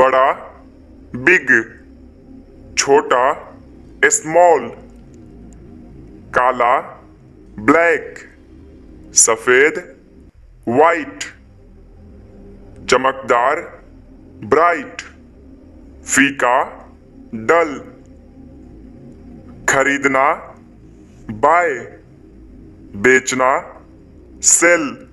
बड़ा बिग छोटा स्मॉल काला ब्लैक सफेद वाइट चमकदार ब्राइट फीका डल खरीदना बाय बेचना सेल